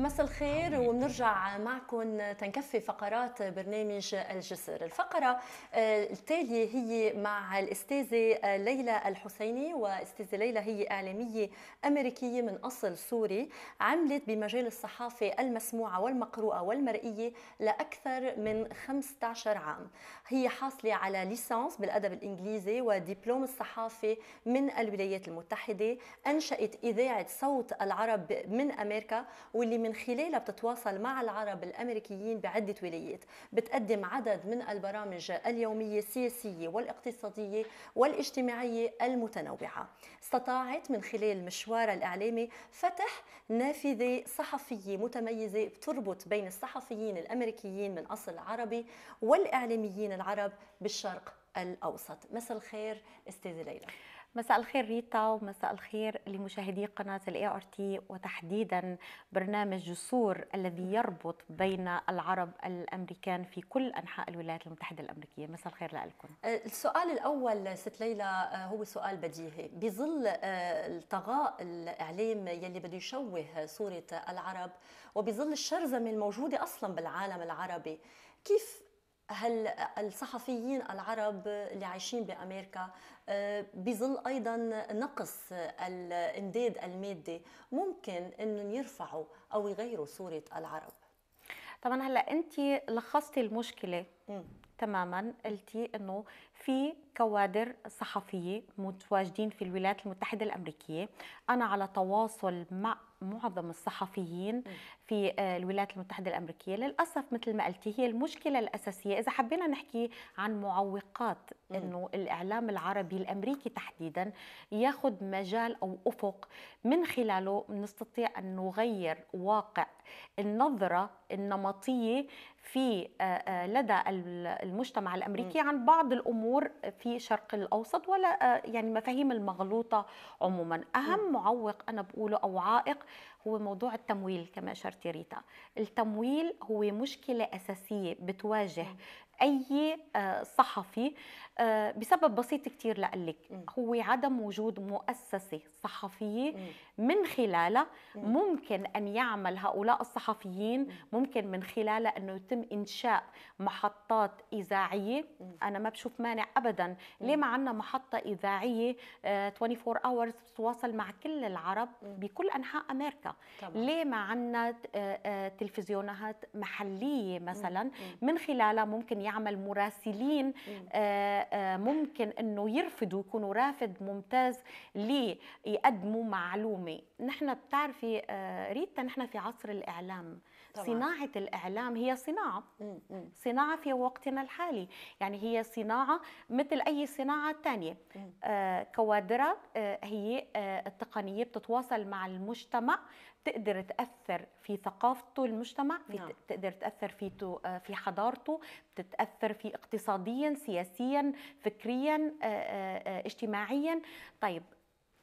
مساء الخير وبنرجع معكم تنكفي فقرات برنامج الجسر الفقرة آه، التالية هي مع الأستاذة آه، ليلى الحسيني وأستاذة ليلى هي إعلامية أمريكية من أصل سوري عملت بمجال الصحافة المسموعة والمقروءة والمرئية لأكثر من 15 عام هي حاصلة على ليسانس بالأدب الإنجليزي ودبلوم الصحافة من الولايات المتحدة أنشأت إذاعة صوت العرب من أمريكا واللي من من خلالها بتتواصل مع العرب الأمريكيين بعدة ولايات بتقدم عدد من البرامج اليومية السياسية والاقتصادية والاجتماعية المتنوعة استطاعت من خلال مشوارها الإعلامي فتح نافذة صحفية متميزة بتربط بين الصحفيين الأمريكيين من أصل عربي والإعلاميين العرب بالشرق الأوسط مساء الخير أستاذة ليلى مساء الخير ريتا ومساء الخير لمشاهدي قناة الاي ار تي وتحديدا برنامج جسور الذي يربط بين العرب الامريكان في كل انحاء الولايات المتحدة الامريكية مساء الخير لكم أه، السؤال الاول ست ليلى أه، هو سؤال بديهي بظل أه، الطغاء الاعلام يلي بده يشوه صورة العرب وبظل الشرذمة الموجودة اصلا بالعالم العربي كيف هل الصحفيين العرب اللي عايشين بامريكا آه، بظل ايضا نقص الامداد المادي ممكن انهم يرفعوا او يغيروا صوره العرب طبعا هلا انت لخصتي المشكله م. تماما قلتي انه في كوادر صحفيه متواجدين في الولايات المتحده الامريكيه انا على تواصل مع معظم الصحفيين في آه، الولايات المتحدة الأمريكية للأسف مثل ما قلتي هي المشكلة الأساسية إذا حبينا نحكي عن معوقات أنه الإعلام العربي الأمريكي تحديدا ياخذ مجال أو أفق من خلاله نستطيع أن نغير واقع النظرة النمطية في آه، آه، لدى المجتمع الامريكي عن بعض الامور في الشرق الاوسط ولا آه، يعني مفاهيم المغلوطه عموما اهم معوق انا بقوله او عائق هو موضوع التمويل كما اشرت ريتا التمويل هو مشكله اساسيه بتواجه اي آه، صحفي آه، بسبب بسيط كثير لقلك هو عدم وجود مؤسسه صحفيه من خلالها ممكن ان يعمل هؤلاء الصحفيين ممكن من خلالها انه يتم انشاء محطات اذاعيه انا ما بشوف مانع ابدا ليه ما عندنا محطه اذاعيه 24 آه، اورز تتواصل مع كل العرب بكل انحاء امريكا طبعا. ليه ما عندنا تلفزيونات محليه مثلا من خلالها ممكن يعمل مراسلين آه، آه، ممكن انه يرفضوا يكونوا رافد ممتاز ليقدموا معلومه نحن بتعرفي آه، ريتا نحن في عصر الاعلام صناعة الإعلام هي صناعة مم. صناعة في وقتنا الحالي يعني هي صناعة مثل أي صناعة تانية آه كوادرة آه هي آه التقنية بتتواصل مع المجتمع تقدر تأثر في ثقافته المجتمع في نعم. تقدر تأثر في آه، في حضارته بتتأثر في اقتصاديا سياسيا فكريا آه، آه، اجتماعيا طيب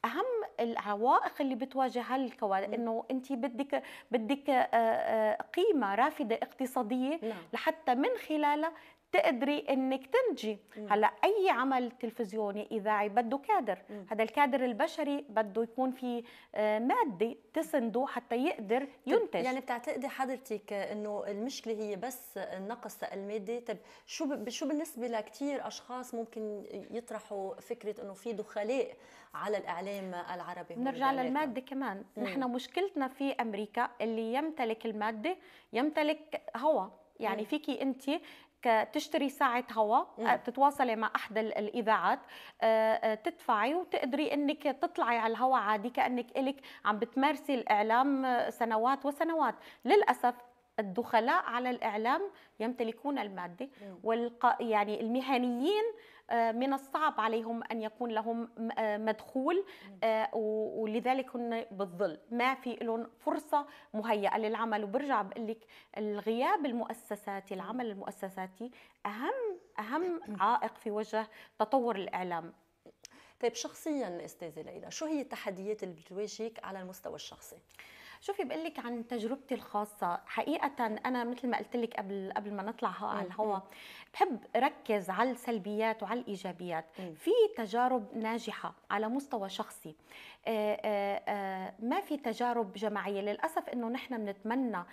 اهم العوائق اللي بتواجهها الكوادر انه انت بدك بدك آه، آه، قيمه رافده اقتصاديه لا. نعم. لحتى من خلالها تقدري انك تنتجي هلا اي عمل تلفزيوني اذاعي بده كادر مم. هذا الكادر البشري بده يكون في آه، ماده تسنده حتى يقدر ينتج يعني بتعتقدي حضرتك انه المشكله هي بس النقص المادي طب شو شو بالنسبه لكثير اشخاص ممكن يطرحوا فكره انه في دخلاء على الاعلام العربي نرجع للماده كمان مم. نحن مشكلتنا في امريكا اللي يمتلك الماده يمتلك هوى يعني فيكي انت تشتري ساعه هواء تتواصلي مع احدى الاذاعات تدفعي وتقدري انك تطلعي على الهواء عادي كانك الك عم بتمارسي الاعلام سنوات وسنوات للاسف الدخلاء على الإعلام يمتلكون المادة والق... يعني المهنيين آه، من الصعب عليهم أن يكون لهم آه، مدخول آه، ولذلك هن بالظل ما في لهم فرصة مهيئة للعمل وبرجع بقول لك الغياب المؤسساتي العمل المؤسساتي أهم أهم عائق في وجه تطور الإعلام طيب شخصيا استاذه ليلى شو هي التحديات اللي بتواجهك على المستوى الشخصي شوفي بقول لك عن تجربتي الخاصه حقيقه انا مثل ما قلت لك قبل قبل ما نطلع على الهواء بحب ركز على السلبيات وعلى الايجابيات في تجارب ناجحه على مستوى شخصي آه، آه، آه، ما في تجارب جماعيه للاسف انه نحن بنتمنى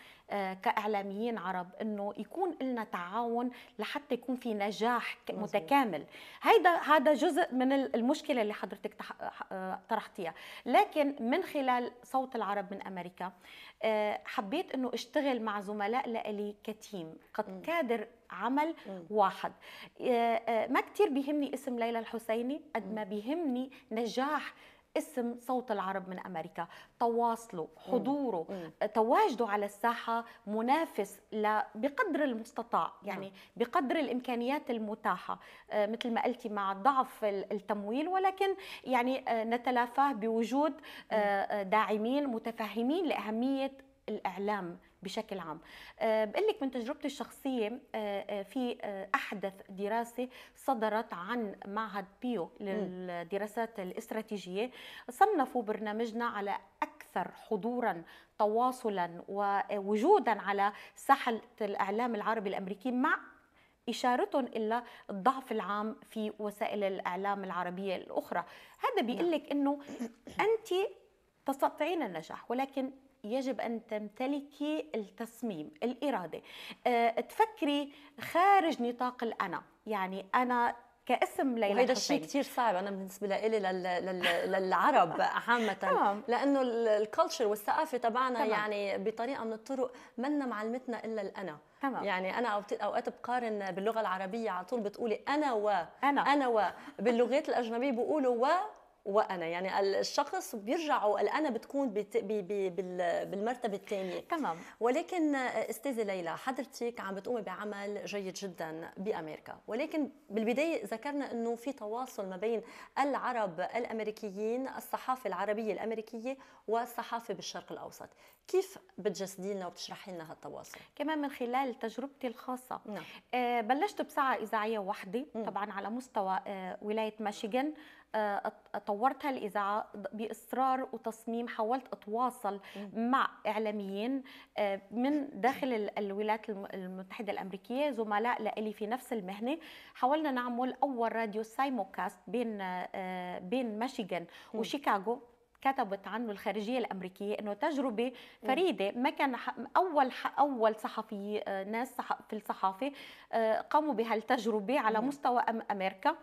كاعلاميين عرب انه يكون لنا تعاون لحتى يكون في نجاح متكامل هيدا هذا جزء من المشكله اللي حضرتك طرحتيها لكن من خلال صوت العرب من امريكا آه، حبيت انه اشتغل مع زملاء لإلي كتيم قد كادر عمل واحد آه، آه، ما كتير بيهمني اسم ليلى الحسيني قد ما بيهمني نجاح اسم صوت العرب من امريكا تواصله حضوره مم. تواجده على الساحه منافس بقدر المستطاع يعني مم. بقدر الامكانيات المتاحه آه، مثل ما قلتي مع ضعف التمويل ولكن يعني آه، نتلافاه بوجود آه، داعمين متفهمين لاهميه الاعلام بشكل عام آه، بقول لك من تجربتي الشخصيه آه، آه، في احدث دراسه صدرت عن معهد بيو للدراسات الاستراتيجيه صنفوا برنامجنا على اكثر حضورا تواصلا ووجودا على ساحه الاعلام العربي الامريكي مع اشارتهم الى الضعف العام في وسائل الاعلام العربيه الاخرى هذا نعم. بيقول لك انه انت تستطيعين النجاح ولكن يجب أن تمتلكي التصميم الإرادة آه، تفكري خارج نطاق الأنا يعني أنا كاسم ليلى هذا الشيء كثير صعب انا بالنسبه لي للعرب عامه لانه الكالتشر والثقافه تبعنا يعني بطريقه من الطرق منا معلمتنا الا الانا تمام. يعني انا اوقات بقارن باللغه العربيه على طول بتقولي انا و انا انا و باللغات الاجنبيه بيقولوا و وانا يعني الشخص بيرجع الانا بتكون بت... ب... ب... بالمرتبه الثانيه تمام ولكن استاذه ليلى حضرتك عم بتقومي بعمل جيد جدا بامريكا ولكن بالبدايه ذكرنا انه في تواصل ما بين العرب الامريكيين الصحافه العربيه الامريكيه والصحافه بالشرق الاوسط كيف بتجسدي لنا وبتشرحي لنا هالتواصل كمان من خلال تجربتي الخاصه نعم. آه، بلشت بساعه اذاعيه وحدي طبعا على مستوى آه، ولايه ميشيغان آه، طورت الإذاعة باصرار وتصميم حاولت اتواصل مع اعلاميين آه، من داخل الولايات المتحده الامريكيه زملاء لإلي في نفس المهنه حاولنا نعمل اول راديو سايموكاست بين آه، بين ميشيغان وشيكاغو كتبت عنه الخارجيه الامريكيه انه تجربه فريده ما كان اول اول صحفي آه، ناس في الصحافه آه، قاموا بهالتجربه على مستوى امريكا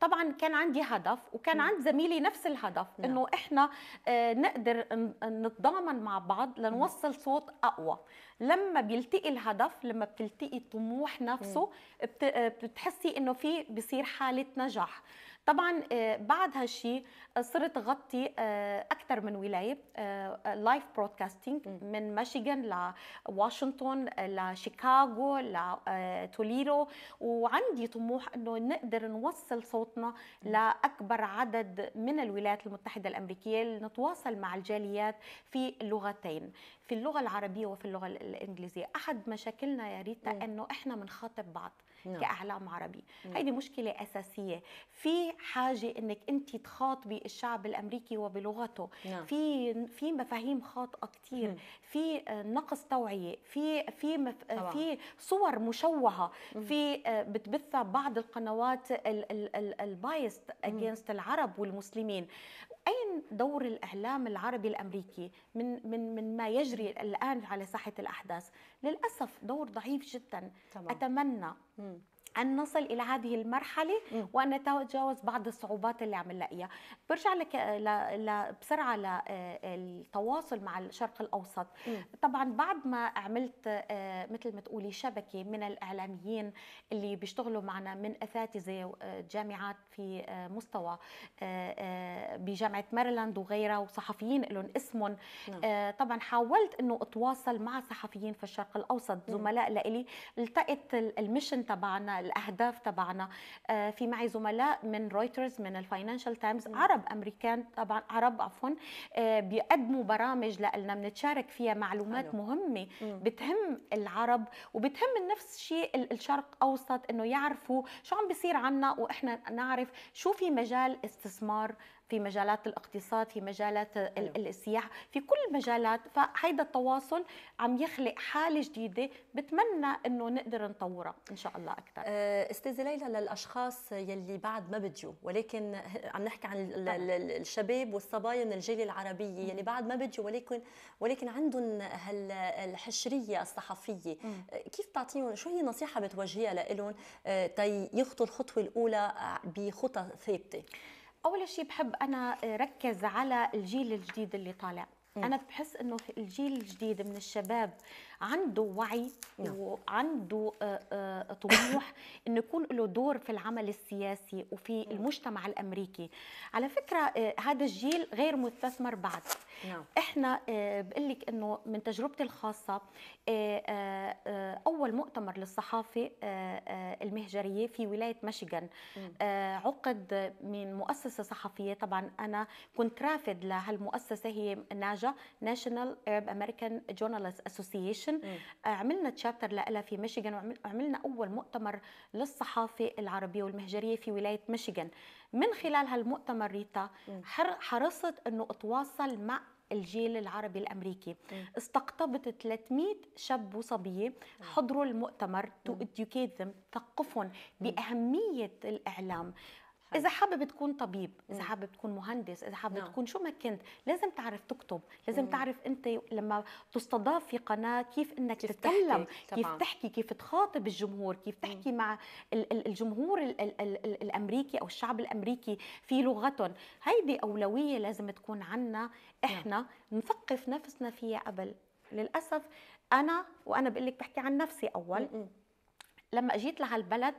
طبعا كان عندي هدف وكان عند زميلي نفس الهدف نعم. انه احنا آه، نقدر نتضامن مع بعض لنوصل صوت اقوى لما بيلتقي الهدف لما بتلتقي الطموح نفسه بتحسي انه في بصير حاله نجاح طبعا آه، بعد هالشيء آه، صرت غطي آه، اكثر من ولايه لايف برودكاستنج من ميشيغان لواشنطن لشيكاغو لتوليرو وعندي طموح انه نقدر نوصل صوتنا لاكبر عدد من الولايات المتحده الامريكيه لنتواصل مع الجاليات في اللغتين في اللغه العربيه وفي اللغه الانجليزيه احد مشاكلنا يا ريتا انه احنا بنخاطب بعض نعم. كاعلام عربي نعم. هيدي مشكله اساسيه في حاجه انك انت تخاطبي الشعب الامريكي وبلغته نعم. في في مفاهيم خاطئه كثير في آه، نقص توعيه في في مف... آه، في صور مشوهه في آه، بتبثها بعض القنوات البايست اجينست العرب والمسلمين أين دور الإعلام العربي الأمريكي من من من ما يجري الآن على ساحة الأحداث؟ للأسف دور ضعيف جدا طبعا. أتمنى مم. أن نصل إلى هذه المرحلة وأن نتجاوز بعض الصعوبات اللي عم نلاقيها برجع لك ل... بسرعه للتواصل آه، مع الشرق الاوسط م. طبعا بعد ما عملت آه، مثل ما تقولي شبكه من الاعلاميين اللي بيشتغلوا معنا من اساتذه آه، جامعات في مستوى بجامعه ماريلاند وغيرها وصحفيين لهم اسمهم نعم. طبعا حاولت انه اتواصل مع صحفيين في الشرق الاوسط زملاء لإلي التقت المشن تبعنا الاهداف تبعنا في معي زملاء من رويترز من الفاينانشال تايمز عرب عرب امريكان طبعا عرب عفوا آه، بيقدموا برامج لنا بنتشارك فيها معلومات حلو. مهمه بتهم العرب وبتهم نفس الشيء الشرق اوسط انه يعرفوا شو عم بيصير عنا واحنا نعرف شو في مجال استثمار في مجالات الاقتصاد في مجالات أيوة. السياحة في كل المجالات فهيدا التواصل عم يخلق حالة جديدة بتمنى أنه نقدر نطورها إن شاء الله أكثر آه، أستاذة ليلى للأشخاص يلي بعد ما بديوا ولكن عم نحكي عن الشباب والصبايا من الجيل العربية يلي بعد ما بديوا ولكن ولكن عندهم هالحشرية الصحفية آه، كيف بتعطيهم شو هي نصيحة بتوجهيها لهم آه، تيخطوا الخطوة الأولى بخطى ثابتة اول شيء بحب انا ركز على الجيل الجديد اللي طالع انا بحس انه الجيل الجديد من الشباب عنده وعي نعم. وعنده آه، آه، طموح انه يكون له دور في العمل السياسي وفي المجتمع الامريكي على فكره آه، هذا الجيل غير مستثمر بعد نعم. احنا آه، بقول لك انه من تجربتي الخاصه آه، آه، اول مؤتمر للصحافه المهجريه في ولايه ميشيغان عقد من مؤسسه صحفيه طبعا انا كنت رافد لهالمؤسسه هي ناجا ناشونال ارب امريكان جورنالست اسوسيشن عملنا تشابتر لها في ميشيغان وعملنا اول مؤتمر للصحافه العربيه والمهجريه في ولايه ميشيغان من خلال هالمؤتمر ريتا حرصت انه اتواصل مع الجيل العربي الامريكي استقطبت 300 شاب وصبيه حضروا المؤتمر تو ثقفهم باهميه الاعلام اذا أيوة. حابب تكون طبيب اذا حابب تكون مهندس اذا حابب نعم. تكون شو ما كنت لازم تعرف تكتب لازم تعرف انت لما تستضاف في قناه كيف انك كيف تتكلم كيف تحكي كيف تخاطب الجمهور كيف تحكي مع الجمهور الامريكي او الشعب الامريكي في لغتهم هيدي اولويه لازم تكون عنا احنا نعم. نثقف نفسنا فيها قبل للاسف انا وانا بقول لك بحكي عن نفسي اول لما لها لهالبلد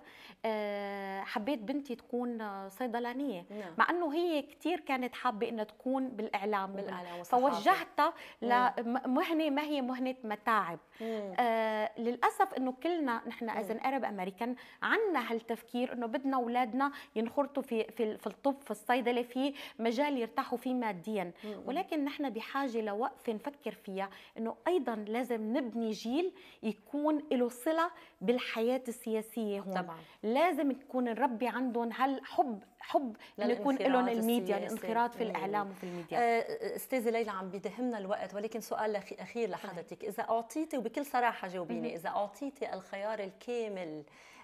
آه، حبيت بنتي تكون صيدلانيه نعم. مع انه هي كثير كانت حابه انها تكون بالاعلام بالأعلام فوجهتها لمهنه ما هي مهنه متاعب آه للاسف انه كلنا نحن از ارب امريكان عندنا هالتفكير انه بدنا اولادنا ينخرطوا في في, في الطب في الصيدله في مجال يرتاحوا فيه ماديا مم. ولكن نحن بحاجه لوقفه نفكر فيها انه ايضا لازم نبني جيل يكون له صله بالحياه القيادات السياسيه هون طبعا. لازم يكون نربي عندهم هالحب حب انه يكون لهم الميديا الانخراط في الاعلام وفي الميديا آه، استاذه ليلى عم بيدهمنا الوقت ولكن سؤال اخير لحضرتك اذا اعطيتي وبكل صراحه جاوبيني اذا اعطيتي الخيار الكامل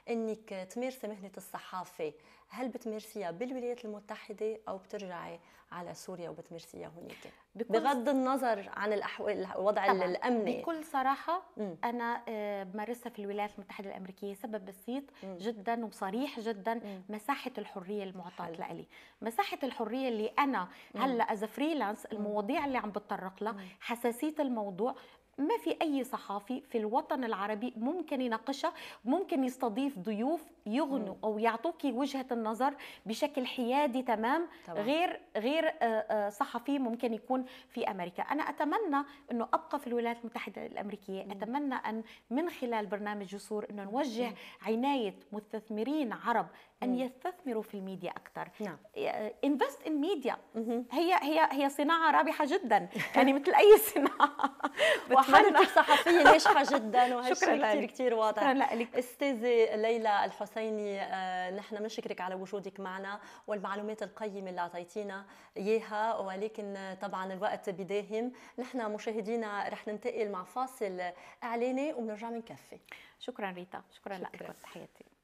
انك تمارسي مهنه الصحافه هل بتمارسيها بالولايات المتحده او بترجعي على سوريا وبتمارسيها هناك بغض النظر عن الاحوال الوضع طبعاً. الامني بكل صراحه م. انا آه، بمارسها في الولايات المتحده الامريكيه سبب بسيط م. جدا وصريح جدا م. مساحه الحريه المعطاه لي مساحه الحريه اللي انا هلا اذا فريلانس المواضيع اللي عم بتطرق لها حساسيه الموضوع ما في أي صحافي في الوطن العربي ممكن يناقشها ممكن يستضيف ضيوف يغنوا أو يعطوك وجهة النظر بشكل حيادي تمام طبعا. غير غير آه، آه، صحفي ممكن يكون في أمريكا أنا أتمنى أنه أبقى في الولايات المتحدة الأمريكية م. أتمنى أن من خلال برنامج جسور أنه نوجه م. عناية مستثمرين عرب ان يستثمروا في الميديا اكثر نعم انفست ان ميديا هي هي هي صناعه رابحه جدا يعني مثل اي صناعه حضرتك صحفيه ناجحه جدا وهالشيء كثير كثير واضح شكرا لك استاذه ليلى الحسيني آه، نحن بنشكرك على وجودك معنا والمعلومات القيمه اللي اعطيتينا اياها ولكن طبعا الوقت بداهم نحن مشاهدينا رح ننتقل مع فاصل اعلاني وبنرجع بنكفي شكرا ريتا شكرا, شكرا. لك تحياتي